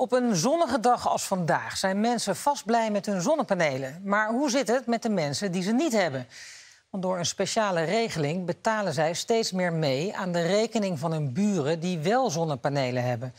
Op een zonnige dag als vandaag zijn mensen vast blij met hun zonnepanelen. Maar hoe zit het met de mensen die ze niet hebben? Want door een speciale regeling betalen zij steeds meer mee aan de rekening van hun buren die wel zonnepanelen hebben.